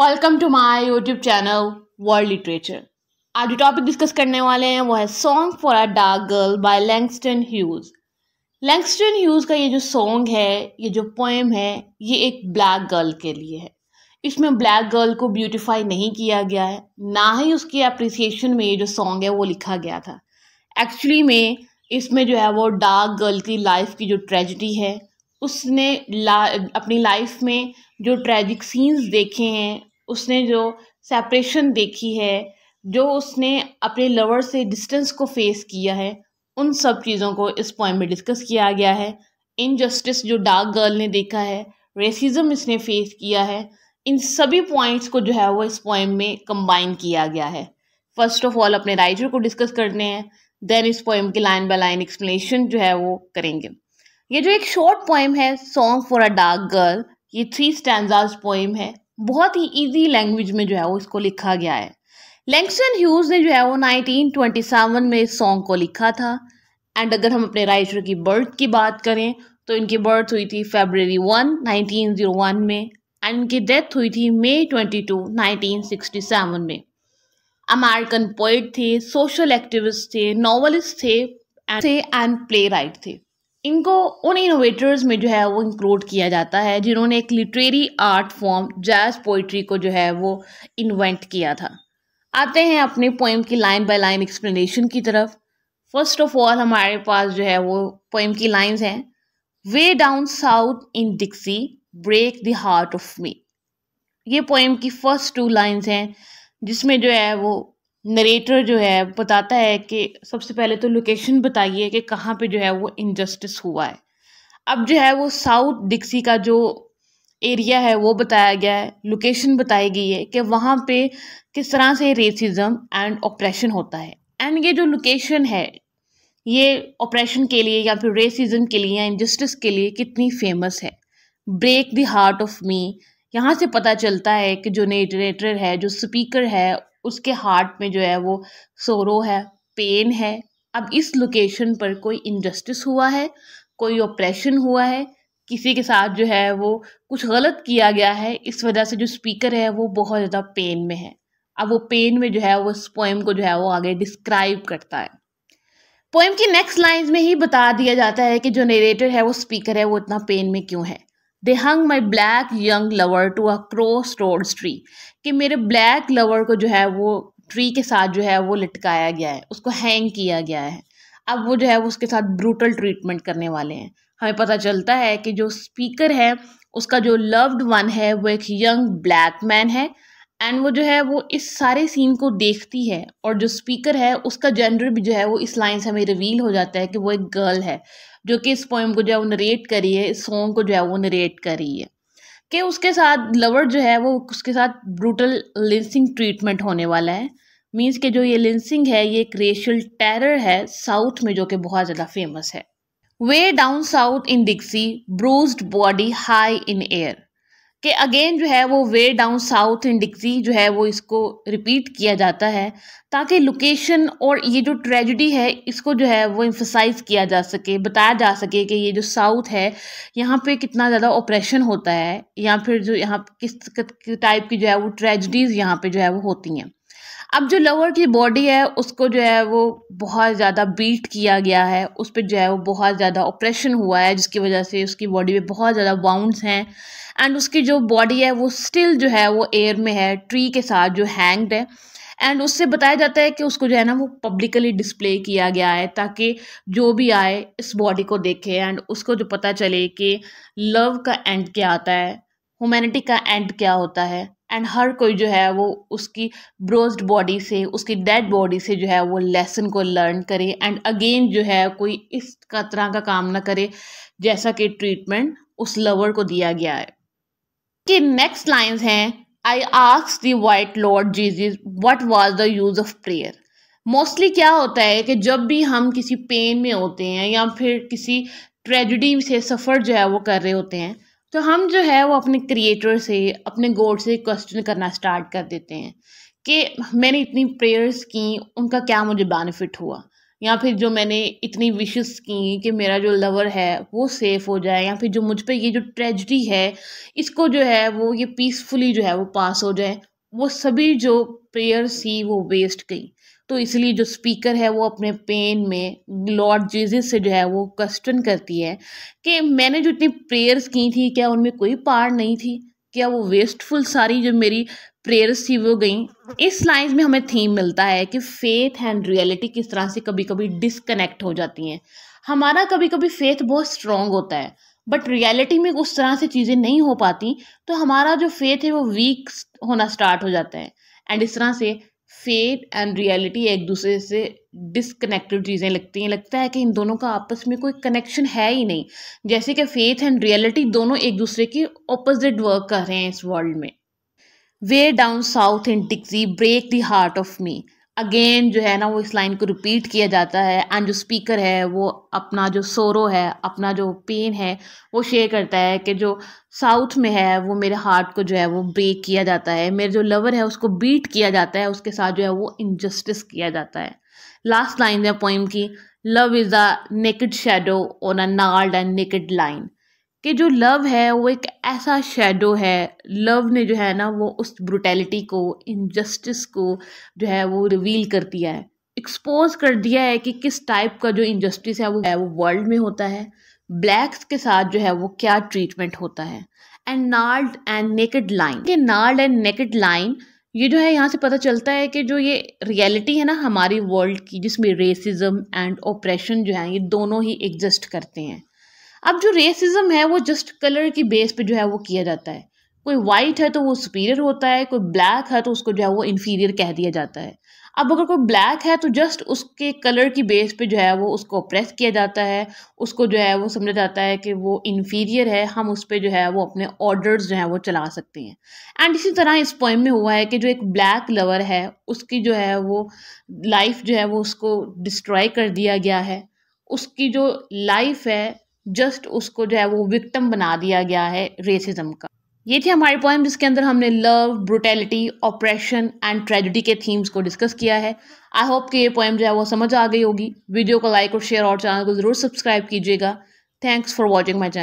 welcome to my YouTube channel world literature आज जो topic discuss करने वाले हैं वो है song for a dark girl by Langston Hughes Langston Hughes का ये जो सॉन्ग है ये जो पोएम है ये एक ब्लैक गर्ल के लिए है इसमें ब्लैक गर्ल को ब्यूटिफाई नहीं किया गया है ना ही उसकी अप्रिसिएशन में ये जो सॉन्ग है वो लिखा गया था एक्चुअली में इसमें जो है वो डार्क गर्ल की लाइफ की जो ट्रेजिडी है उसने ला अपनी लाइफ में जो ट्रैजिक सीन्स देखे हैं उसने जो सेपरेशन देखी है जो उसने अपने लवर से डिस्टेंस को फेस किया है उन सब चीज़ों को इस पॉइंट में डिस्कस किया गया है इनजस्टिस जो डार्क गर्ल ने देखा है रेसिज्म इसने फेस किया है इन सभी पॉइंट्स को जो है वो इस पॉइम में कंबाइन किया गया है फर्स्ट ऑफ ऑल अपने राइटर को डिस्कस करने हैं देन इस पॉइम के लाइन बाय लाइन एक्सप्लेनेशन जो है वो करेंगे ये जो एक शॉर्ट पोएम है song for a dark girl ये थ्री स्टैंडार्स पोएम है बहुत ही इजी लैंग्वेज में जो है वो इसको लिखा गया है लैंगस्टन ह्यूज ने जो है वो 1927 में इस सॉन्ग को लिखा था एंड अगर हम अपने राइटर की बर्थ की बात करें तो इनकी बर्थ हुई थी फेबररी वन वन में एंड इनकी डेथ हुई थी मई सिक्सटी सेवन में अमेरिकन पोइट थे सोशल एक्टिविस्ट थे नॉवलिस्ट थे एंड प्ले राइट थे इनको उन इनोवेटर्स में जो है वो इंक्लूड किया जाता है जिन्होंने एक literary art form jazz poetry को जो है वो इन्वेंट किया था आते हैं अपने पोइम की लाइन बाय लाइन एक्सप्लेनेशन की तरफ फर्स्ट ऑफ ऑल हमारे पास जो है वो पोइम की लाइंस हैं way down south in Dixie break the heart of me ये पोइम की फर्स्ट टू लाइंस हैं जिसमें जो है वो नरेटर जो है बताता है कि सबसे पहले तो लोकेशन बताइए कि कहाँ पे जो है वो इनजस्टिस हुआ है अब जो है वो साउथ डिक्सी का जो एरिया है वो बताया गया है लोकेशन बताई गई है कि वहाँ पे किस तरह से रेसिज्म एंड ऑपरेशन होता है एंड ये जो लोकेशन है ये ऑपरेशन के लिए या फिर रेसिज्म के लिए या इनजस्टिस के लिए कितनी फेमस है break the heart of me यहाँ से पता चलता है कि जो नेटरेटर है जो स्पीकर है उसके हार्ट में जो है वो सोरो है पेन है अब इस लोकेशन पर कोई इनजस्टिस हुआ है कोई ऑपरेशन हुआ है किसी के साथ जो है वो कुछ गलत किया गया है इस वजह से जो स्पीकर है वो बहुत ज़्यादा पेन में है अब वो पेन में जो है वो इस पोएम को जो है वो आगे डिस्क्राइब करता है पोएम की नेक्स्ट लाइंस में ही बता दिया जाता है कि जो नरेटर है वो स्पीकर है वो इतना पेन में क्यों है they hung my black young lover to a cross road tree कि मेरे ब्लैक लवर को जो है वो ट्री के साथ जो है वो लटकाया गया है उसको हैंग किया गया है अब वो जो है वो उसके साथ ब्रूटल ट्रीटमेंट करने वाले हैं हमें पता चलता है कि जो स्पीकर है उसका जो लव्ड वन है वो एक यंग ब्लैक मैन है एंड वो जो है वो इस सारे सीन को देखती है और जो स्पीकर है उसका जेंडर भी जो है वो इस लाइन से हमें रिवील हो जाता है कि वो एक गर्ल है जो कि इस पोएम को जो है वो नरेट करी है इस सॉन्ग को जो है वो नरेट करी है कि उसके साथ लवर जो है वो उसके साथ ब्रूटल लिंसिंग ट्रीटमेंट होने वाला है मीन्स के जो ये लिंसिंग है ये एक रेशल टेरर है साउथ में जो कि बहुत ज़्यादा फेमस है way down south in Dixie bruised body high in air कि अगेन जो है वो वे डाउन साउथ इन डिक्सी जो है वो इसको रिपीट किया जाता है ताकि लोकेशन और ये जो ट्रेजिडी है इसको जो है वो इम्फोसाइज किया जा सके बताया जा सके कि ये जो साउथ है यहाँ पे कितना ज़्यादा ऑपरेशन होता है या फिर जो यहाँ किस टाइप की जो है वो ट्रेजडीज यहाँ पे जो है वो होती हैं अब जो लवर की बॉडी है उसको जो है वो बहुत ज़्यादा बीट किया गया है उस पर जो है वो बहुत ज़्यादा ऑपरेशन हुआ है जिसकी वजह से उसकी बॉडी में बहुत ज़्यादा बाउंड हैं एंड उसकी जो बॉडी है वो स्टिल जो है वो एयर में है ट्री के साथ जो हैंग्ड है एंड उससे बताया जाता है कि उसको जो है ना वो पब्लिकली डिस्प्ले किया गया है ताकि जो भी आए इस बॉडी को देखे एंड उसको जो पता चले कि लव का एंड क्या आता है ह्यूमैनिटी का एंड क्या होता है एंड हर कोई जो है वो उसकी ब्रोज्ड बॉडी से उसकी डेड बॉडी से जो है वो लेसन को लर्न करे एंड अगेन जो है कोई इस का तरह का काम ना करे जैसा कि ट्रीटमेंट उस लवर को दिया गया है कि नेक्स्ट लाइंस हैं I ask the white Lord Jesus what was the use of prayer mostly क्या होता है कि जब भी हम किसी पेन में होते हैं या फिर किसी ट्रेजिडी से सफ़र जो है वो कर रहे होते हैं तो हम जो है वो अपने क्रिएटर से अपने गॉड से क्वेश्चन करना स्टार्ट कर देते हैं कि मैंने इतनी प्रेयर्स की उनका क्या मुझे बेनिफिट हुआ या फिर जो मैंने इतनी विशेस की कि मेरा जो लवर है वो सेफ़ हो जाए या फिर जो मुझ पर ये जो ट्रेजडी है इसको जो है वो ये पीसफुली जो है वो पास हो जाए वो सभी जो प्रेयर्स थी वो वेस्ट गई तो इसलिए जो स्पीकर है वो अपने पेन में लॉर्ड जीजस से जो है वो क्वेश्चन करती है कि मैंने जो इतनी प्रेयर्स की थी क्या उनमें कोई पार नहीं थी क्या वो वेस्टफुल सारी जो मेरी प्रेयर्स थी वो गई इस लाइन्स में हमें थीम मिलता है कि फेथ एंड रियलिटी किस तरह से कभी कभी डिसकनेक्ट हो जाती हैं हमारा कभी कभी फेथ बहुत स्ट्रॉन्ग होता है बट रियलिटी में उस तरह से चीज़ें नहीं हो पाती तो हमारा जो फेथ है वो वीक होना स्टार्ट हो जाता है एंड इस तरह से फेट एंड रियलिटी एक दूसरे से डिसकनेक्टेड चीज़ें लगती हैं लगता है कि इन दोनों का आपस में कोई कनेक्शन है ही नहीं जैसे कि फेथ एंड रियलिटी दोनों एक दूसरे के ऑपोजिट वर्क कर रहे हैं इस वर्ल्ड में way down south in Dixie break the heart of me again जो है ना वो इस लाइन को रिपीट किया जाता है एंड जो स्पीकर है वो अपना जो सोरो है अपना जो पेन है वो शेयर करता है कि जो साउथ में है वो मेरे हार्ट को जो है वो ब्रेक किया जाता है मेरे जो लवर है उसको बीट किया जाता है उसके साथ जो है वो इनजस्टिस किया जाता है लास्ट लाइन है पोइम की love is the naked shadow on a gnarled and naked line कि जो लव है वो एक ऐसा शेडो है लव ने जो है ना वो उस ब्रुटेलिटी को इनजस्टिस को जो है वो रिवील कर दिया है एक्सपोज कर दिया है कि किस टाइप का जो इनजस्टिस है वो है वो वर्ल्ड में होता है ब्लैक्स के साथ जो है वो क्या ट्रीटमेंट होता है and gnarled and naked line ये नार्ड एंड नेकेड लाइन ये जो है यहाँ से पता चलता है कि जो ये रियलिटी है ना हमारी वर्ल्ड की जिसमें रेसिज्म एंड ऑप्रेशन जो है ये दोनों ही एग्जिस्ट करते हैं अब जो रेसिज्म है वो जस्ट कलर की बेस पे जो है वो किया जाता है कोई वाइट है तो वो सुपीरियर होता है कोई ब्लैक है तो उसको जो है वो इन्फीरियर कह दिया जाता है अब अगर कोई ब्लैक है तो जस्ट उसके कलर की बेस पे जो है वो उसको अप्रेस किया जाता है उसको जो है वो समझा जाता है कि वो इन्फीरियर है हम उस पर जो है वो अपने ऑर्डर्स जो है वो चला सकते हैं एंड इसी तरह इस पोइम में हुआ है कि जो एक ब्लैक लवर है उसकी जो है वो लाइफ जो है वो उसको डिस्ट्रॉय कर दिया गया है उसकी जो लाइफ है जस्ट उसको जो है वो विक्टम बना दिया गया है रेसिज्म का ये थी हमारे पॉइंट जिसके अंदर हमने love brutality oppression and tragedy के थीम्स को डिस्कस किया है आई होप कि ये पॉइंट जो है वो समझ आ गई होगी वीडियो को लाइक और शेयर और चैनल को ज़रूर सब्सक्राइब कीजिएगा thanks for watching my channel